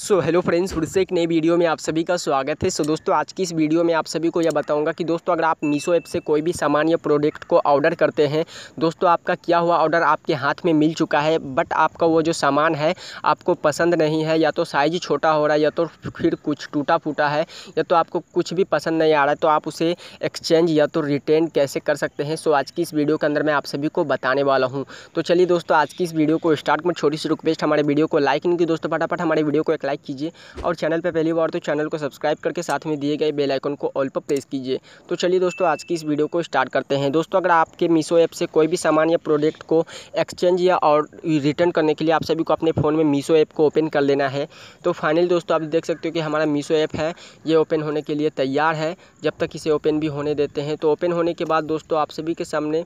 so hello friends फिर से एक नई वीडियो में आप सभी का स्वागत है सो so, दोस्तों आज की इस वीडियो में आप सभी को यह बताऊंगा कि दोस्तों अगर आप मीशो ऐप से कोई भी सामान या प्रोडक्ट को ऑर्डर करते हैं दोस्तों आपका किया हुआ ऑर्डर आपके हाथ में मिल चुका है बट आपका वो जो सामान है आपको पसंद नहीं है या तो साइज छोटा हो रहा है या तो फिर कुछ टूटा फूटा है या तो आपको कुछ भी पसंद नहीं आ रहा है तो आप उसे एक्सचेंज या तो रिटर्न कैसे कर सकते हैं सो so, आज की इस वीडियो के अंदर मैं आप सभी को बताने वाला हूँ तो चलिए दोस्तों आज की इस वीडियो को स्टार्ट में छोटी सी रिक्वेस्ट हमारे वीडियो को लाइक नहीं की दोस्तों फटाफट हमारे वीडियो को एक लाइक कीजिए और चैनल पर पहली बार तो चैनल को सब्सक्राइब करके साथ में दिए गए बेलाइकन को ऑल पर प्रेस कीजिए तो चलिए दोस्तों आज की इस वीडियो को स्टार्ट करते हैं दोस्तों अगर आपके मीशो ऐप से कोई भी सामान या प्रोडक्ट को एक्सचेंज या और रिटर्न करने के लिए आप सभी को अपने फ़ोन में मीशो ऐप को ओपन कर लेना है तो फाइनल दोस्तों आप देख सकते हो कि हमारा मीशो ऐप है ये ओपन होने के लिए तैयार है जब तक इसे ओपन भी होने देते हैं तो ओपन होने के बाद दोस्तों आप सभी के सामने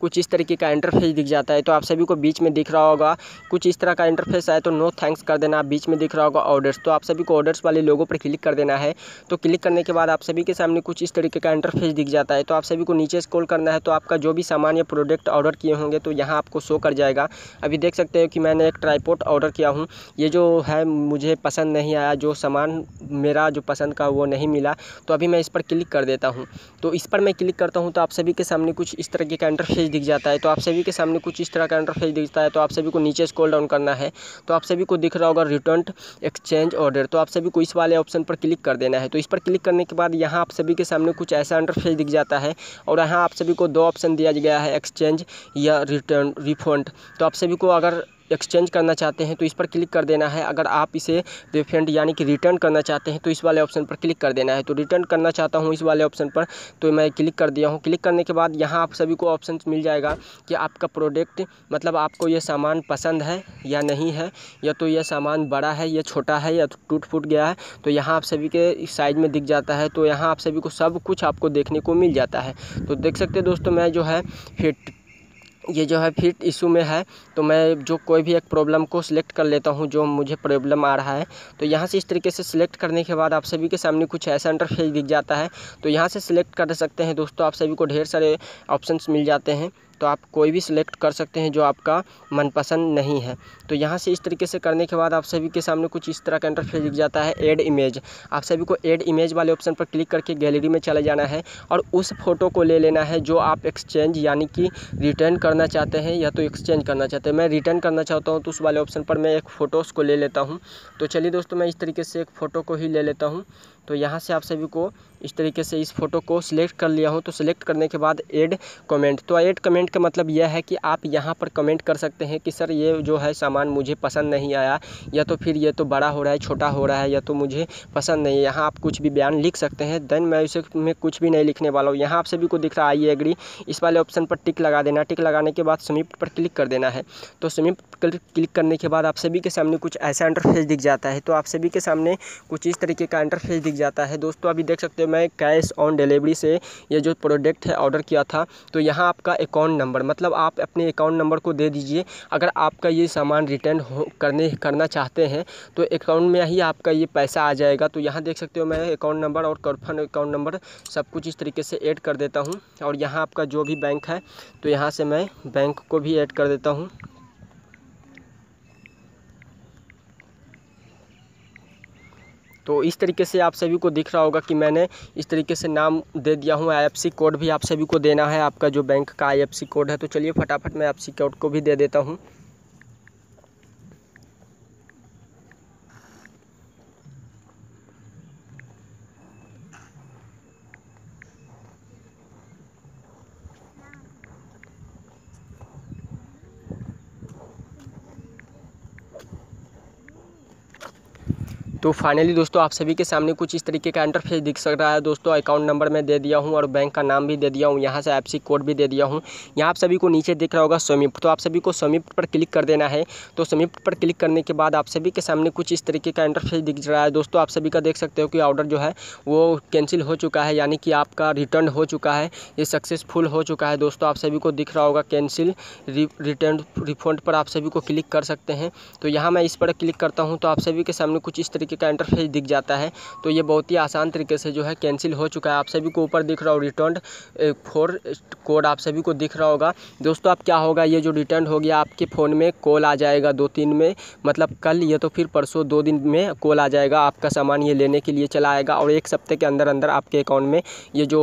कुछ इस तरीके का इंटरफेस दिख जाता है तो आप सभी को बीच में दिख रहा होगा कुछ इस तरह का इंटरफेस आए तो नो थैंक्स कर देना आप बीच में दिख रहा होगा ऑर्डर्स तो आप सभी को ऑर्डर्स वाले लोगों पर क्लिक कर देना है तो क्लिक करने के बाद आप सभी के सामने कुछ इस तरीके का इंटरफेस दिख जाता है तो आप सभी को नीचे स्कॉल करना है तो आपका जो भी सामान या प्रोडक्ट ऑर्डर किए होंगे तो यहाँ आपको शो कर जाएगा अभी देख सकते हो कि मैंने एक ट्राईपोर्ट ऑर्डर किया हूँ ये जो है मुझे पसंद नहीं आया जो सामान मेरा जो पसंद का वो नहीं मिला तो अभी मैं इस पर क्लिक कर देता हूँ तो इस पर मैं क्लिक करता हूँ तो आप सभी के सामने कुछ इस तरीके का इंटरफेस इंटरफेस दिख जाता है तो आप सभी के सामने कुछ इस तरह का इंटरफेस दिखता है तो आप सभी को नीचे स्कोल डाउन करना है तो आप सभी को दिख रहा होगा रिटर्न एक्सचेंज ऑर्डर तो आप सभी को इस वाले ऑप्शन पर क्लिक कर देना है तो इस पर क्लिक करने के बाद यहाँ आप सभी के सामने कुछ ऐसा इंटरफेस दिख जाता है और यहाँ आप सभी को दो ऑप्शन दिया गया है एक्सचेंज या रिटर्न रिफंड तो आप सभी को अगर एक्सचेंज करना चाहते हैं तो इस पर क्लिक कर देना है अगर आप इसे रिफंड यानी कि रिटर्न करना चाहते हैं तो इस वाले ऑप्शन पर क्लिक कर देना है तो रिटर्न करना चाहता हूँ इस वाले ऑप्शन पर तो मैं क्लिक कर दिया हूँ क्लिक करने के बाद यहाँ आप सभी को ऑप्शन मिल जाएगा कि आपका प्रोडक्ट मतलब आपको यह सामान पसंद है या नहीं है या तो यह सामान बड़ा है या छोटा है या टूट फूट गया है तो यहाँ आप सभी के साइज में दिख जाता है तो यहाँ आप सभी को सब कुछ आपको देखने को मिल जाता है तो देख सकते दोस्तों मैं जो है फिर ये जो है फिट इशू में है तो मैं जो कोई भी एक प्रॉब्लम को सिलेक्ट कर लेता हूँ जो मुझे प्रॉब्लम आ रहा है तो यहाँ से इस तरीके से सिलेक्ट करने के बाद आप सभी के सामने कुछ ऐसा इंटरफेस दिख जाता है तो यहाँ से सिलेक्ट कर सकते हैं दोस्तों आप सभी को ढेर सारे ऑप्शंस मिल जाते हैं तो आप कोई भी सिलेक्ट कर सकते हैं जो आपका मनपसंद नहीं है तो यहाँ से इस तरीके से करने के बाद आप सभी के सामने कुछ इस तरह का इंटरफेस दिख जाता है एड इमेज आप सभी को एड इमेज वाले ऑप्शन पर क्लिक करके गैलरी में चले जाना है और उस फोटो को ले लेना है जो आप एक्सचेंज यानी कि रिटर्न करना चाहते हैं या तो एक्सचेंज करना चाहते हैं मैं रिटर्न करना चाहता हूँ तो उस वाले ऑप्शन पर मैं एक फ़ोटोज़ को ले लेता हूँ तो चलिए दोस्तों मैं इस तरीके से एक फ़ोटो को ही ले लेता हूँ तो यहाँ से आप सभी को इस तरीके से इस फ़ोटो को सिलेक्ट कर लिया हूँ तो सिलेक्ट करने के बाद ऐड कमेंट तो ऐड कमेंट का मतलब यह है कि आप यहाँ पर कमेंट कर सकते हैं कि सर ये जो है सामान मुझे पसंद नहीं आया या तो फिर ये तो बड़ा हो रहा है छोटा हो रहा है या तो मुझे पसंद नहीं है यहाँ आप कुछ भी बयान लिख सकते हैं देन मैं उसे मैं कुछ भी नहीं लिखने वाला हूँ यहाँ आप सभी को दिख रहा है आई एग्री इस वाले ऑप्शन पर टिक लगा देना टिक लगाने के बाद समीप पर क्लिक कर देना है तो समीप क्लिक करने के बाद आप सभी के सामने कुछ ऐसा इंटरफेस दिख जाता है तो आप सभी के सामने कुछ इस तरीके का इंटरफेस दिख जाता है दोस्तों अभी देख सकते हो मैं कैश ऑन डिलीवरी से ये जो प्रोडक्ट है ऑर्डर किया था तो यहाँ आपका अकाउंट नंबर मतलब आप अपने अकाउंट नंबर को दे दीजिए अगर आपका ये सामान रिटर्न करने करना चाहते हैं तो अकाउंट में ही आपका ये पैसा आ जाएगा तो यहाँ देख सकते हो मैं अकाउंट नंबर और कर्फन अकाउंट नंबर सब कुछ इस तरीके से ऐड कर देता हूँ और यहाँ आपका जो भी बैंक है तो यहाँ से मैं बैंक को भी ऐड कर देता हूँ तो इस तरीके से आप सभी को दिख रहा होगा कि मैंने इस तरीके से नाम दे दिया हूँ आई कोड भी आप सभी को देना है आपका जो बैंक का आई कोड है तो चलिए फटाफट मैं आई कोड को भी दे देता हूँ तो फाइनली दोस्तों आप सभी के सामने कुछ इस तरीके का इंटरफेस दिख सक रहा है दोस्तों अकाउंट नंबर मैं दे दिया हूँ और बैंक का नाम भी दे दिया हूँ यहाँ से एफसी कोड भी दे दिया हूँ यहाँ आप सभी को नीचे दिख रहा होगा स्विमिप्ट तो आप सभी को स्विमिप्ट पर क्लिक कर देना है तो स्विमिप्ट पर क्लिक करने के बाद आप सभी के सामने कुछ इस तरीके का इंटरफेस दिख रहा है दोस्तों आप सभी का देख सकते हो कि ऑर्डर जो है वो कैंसिल हो चुका है यानी कि आपका रिटर्न हो चुका है ये सक्सेसफुल हो चुका है दोस्तों आप सभी को दिख रहा होगा कैंसिल रिटर्न रिफंड पर आप सभी को क्लिक कर सकते हैं तो यहाँ मैं इस पर क्लिक करता हूँ तो आप सभी के सामने कुछ इस तरीके का इंटरफेस दिख जाता है तो ये बहुत ही आसान तरीके से जो है कैंसिल हो चुका है आप सभी को ऊपर दिख रहा हो रिटर्न फोर कोड आप सभी को दिख रहा होगा दोस्तों आप क्या होगा ये जो रिटर्न हो गया आपके फ़ोन में कॉल आ जाएगा दो तीन में मतलब कल या तो फिर परसों दो दिन में कॉल आ जाएगा आपका सामान ये लेने के लिए चला आएगा और एक सप्ताह के अंदर अंदर आपके अकाउंट में ये जो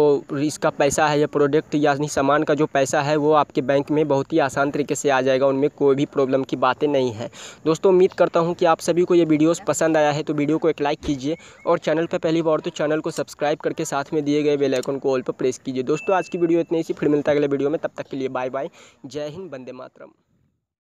इसका पैसा है या प्रोडक्ट यानी सामान का जो पैसा है वो आपके बैंक में बहुत ही आसान तरीके से आ जाएगा उनमें कोई भी प्रॉब्लम की बातें नहीं है दोस्तों उम्मीद करता हूँ कि आप सभी को ये वीडियोज़ पसंद आया है तो वीडियो को एक लाइक कीजिए और चैनल पर पहली बार तो चैनल को सब्सक्राइब करके साथ में दिए गए बेलाइकन को ऑल पर प्रेस कीजिए दोस्तों आज की वीडियो इतनी सी फिर मिलता है अगले वीडियो में तब तक के लिए बाय बाय जय हिंद बंदे मातरम